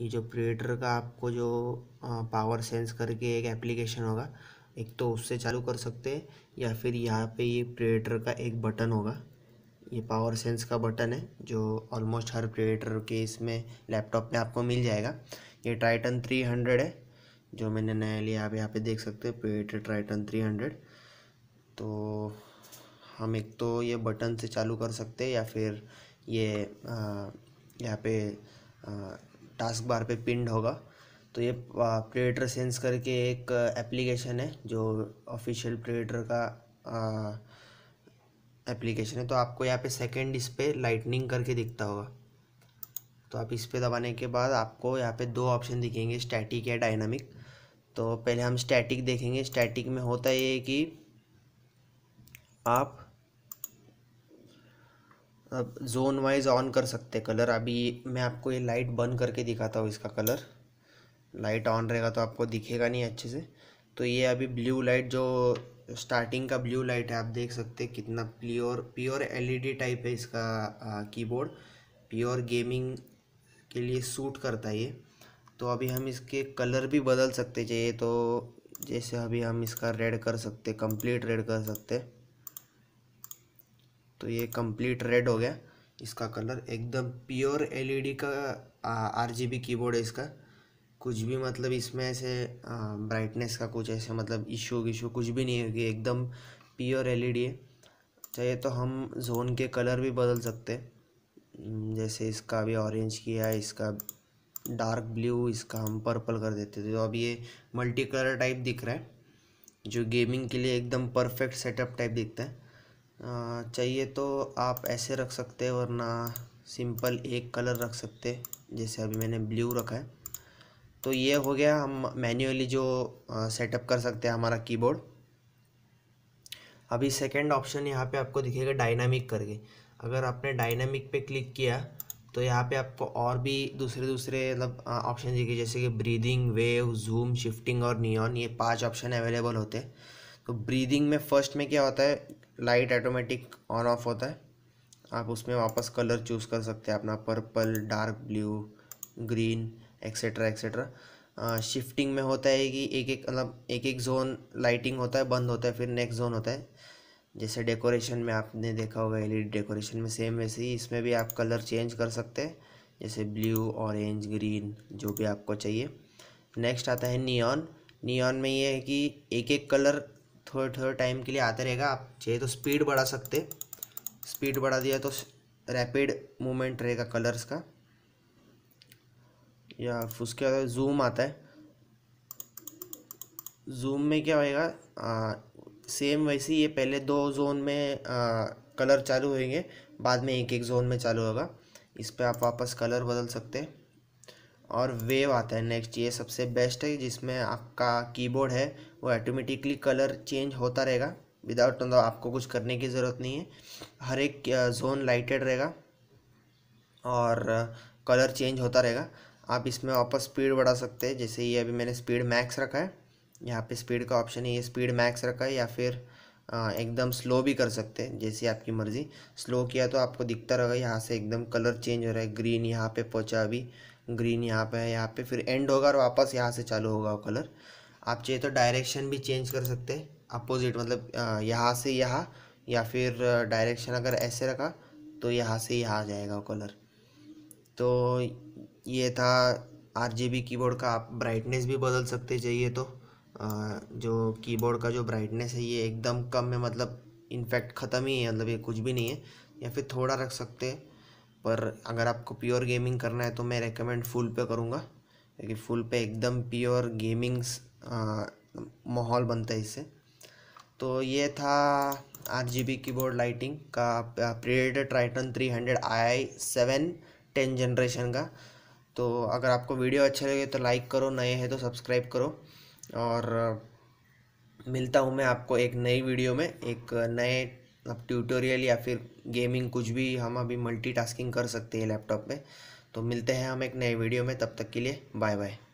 ये जो प्रेडर का आपको जो पावर सेंस करके एक एप्लीकेशन होगा एक तो उससे चालू कर सकते हैं या फिर यहाँ पे ये प्रेडर का एक बटन होगा ये पावर सेंस का बटन है जो ऑलमोस्ट हर प्रेडर के इसमें लैपटॉप में आपको मिल जाएगा ये ट्राइटन थ्री हंड्रेड है जो मैंने नया लिया आप यहाँ पे देख सकते हैं प्रेडर ट्राइटन थ्री हंड्रेड तो हम एक तो ये बटन से चालू कर सकते हैं या फिर ये यहाँ पे आ, टास्क बार पे पिंड होगा तो ये प्रेडेटर सेंस करके एक एप्लीकेशन है जो ऑफिशियल प्रेडेटर का एप्लीकेशन है तो आपको यहाँ पे सेकंड इस पर लाइटनिंग करके दिखता होगा तो आप इस पर दबाने के बाद आपको यहाँ पे दो ऑप्शन दिखेंगे स्टैटिक या डायनामिक तो पहले हम स्टैटिक देखेंगे स्टैटिक में होता ये है कि आप अब जोन वाइज ऑन कर सकते कलर अभी मैं आपको ये लाइट बंद करके दिखाता हूँ इसका कलर लाइट ऑन रहेगा तो आपको दिखेगा नहीं अच्छे से तो ये अभी ब्लू लाइट जो स्टार्टिंग का ब्लू लाइट है आप देख सकते हैं कितना प्योर प्योर एलईडी टाइप है इसका कीबोर्ड प्योर गेमिंग के लिए सूट करता है ये तो अभी हम इसके कलर भी बदल सकते चाहिए तो जैसे अभी हम इसका रेड कर सकते कंप्लीट रेड कर सकते तो ये कंप्लीट रेड हो गया इसका कलर एकदम प्योर एलईडी का आरजीबी कीबोर्ड है इसका कुछ भी मतलब इसमें ऐसे ब्राइटनेस का कुछ ऐसे मतलब इशू विशू कुछ भी नहीं है कि एकदम प्योर एलईडी है चाहिए तो, तो हम जोन के कलर भी बदल सकते हम्म, जैसे इसका भी ऑरेंज किया इसका डार्क ब्लू इसका हम पर्पल कर देते थे तो अब ये मल्टी कलर टाइप दिख रहा है जो गेमिंग के लिए एकदम परफेक्ट सेटअप टाइप दिखता है चाहिए तो आप ऐसे रख सकते वरना सिंपल एक कलर रख सकते जैसे अभी मैंने ब्लू रखा है तो ये हो गया हम मैन्युअली जो सेटअप कर सकते हैं हमारा कीबोर्ड अभी सेकंड ऑप्शन यहाँ पे आपको दिखेगा डायनामिक करके अगर आपने डायनामिक पे क्लिक किया तो यहाँ पे आपको और भी दूसरे दूसरे मतलब ऑप्शन दिखे जैसे कि ब्रीदिंग वेव जूम शिफ्टिंग और नियॉन ये पांच ऑप्शन अवेलेबल होते हैं तो ब्रीदिंग में फर्स्ट में क्या होता है लाइट ऑटोमेटिक ऑन ऑफ होता है आप उसमें वापस कलर चूज़ कर सकते हैं अपना purple dark blue green etcetera etcetera shifting में होता है कि एक एक मतलब एक एक जोन लाइटिंग होता है बंद होता है फिर नेक्स्ट जोन होता है जैसे डेकोरेशन में आपने देखा होगा एल डेकोरेशन में सेम वैसे ही इसमें भी आप कलर चेंज कर सकते हैं जैसे ब्लू ऑरेंज ग्रीन जो भी आपको चाहिए नेक्स्ट आता है नियॉन नियॉन में ये है कि एक एक कलर थोड़े थोड़े टाइम के लिए आते रहेगा आप चाहिए तो स्पीड बढ़ा सकते स्पीड बढ़ा दिया तो रैपिड मूवमेंट रहेगा कलर्स का या उसके बाद जूम आता है जूम में क्या होएगा सेम वैसे ये पहले दो जोन में आ, कलर चालू होंगे बाद में एक एक जोन में चालू होगा इस पर आप वापस कलर बदल सकते हैं और वेव आता है नेक्स्ट ये सबसे बेस्ट है जिसमें आपका कीबोर्ड है वो ऑटोमेटिकली कलर चेंज होता रहेगा विदाउट मतलब आपको कुछ करने की ज़रूरत नहीं है हर एक जोन लाइटेड रहेगा और कलर चेंज होता रहेगा आप इसमें वापस स्पीड बढ़ा सकते हैं जैसे ये अभी मैंने स्पीड मैक्स रखा है यहाँ पे स्पीड का ऑप्शन है ये स्पीड मैक्स रखा है या फिर एकदम स्लो भी कर सकते हैं जैसे आपकी मर्ज़ी स्लो किया तो आपको दिखता रहेगा यहाँ से एकदम कलर चेंज हो रहा है ग्रीन यहाँ पे पहुँचा अभी ग्रीन यहाँ पे है यहाँ पे फिर एंड होगा और वापस यहाँ से चालू होगा वो कलर आप चाहिए तो डायरेक्शन भी चेंज कर सकते हैं अपोजिट मतलब यहाँ से यहाँ या फिर डायरेक्शन अगर ऐसे रखा तो यहाँ से यहाँ आ जाएगा वो कलर तो ये था आर कीबोर्ड का आप ब्राइटनेस भी बदल सकते चाहिए तो जो कीबोर्ड का जो ब्राइटनेस है ये एकदम कम है मतलब इनफैक्ट ख़त्म ही है मतलब ये कुछ भी नहीं है या फिर थोड़ा रख सकते हैं पर अगर आपको प्योर गेमिंग करना है तो मैं रेकमेंड फुल पे करूँगा क्योंकि फुल पे एकदम प्योर गेमिंग माहौल बनता है इससे तो ये था आठ जी बी कीबोर्ड लाइटिंग का Predator Triton three hundred I seven ten generation का तो अगर आपको वीडियो अच्छे लगे तो लाइक करो नए हैं तो सब्सक्राइब करो और मिलता हूँ मैं आपको एक नई वीडियो में एक नए अब ट्यूटोरियल या फिर गेमिंग कुछ भी हम अभी मल्टीटास्किंग कर सकते हैं लैपटॉप में तो मिलते हैं हम एक नए वीडियो में तब तक के लिए बाय बाय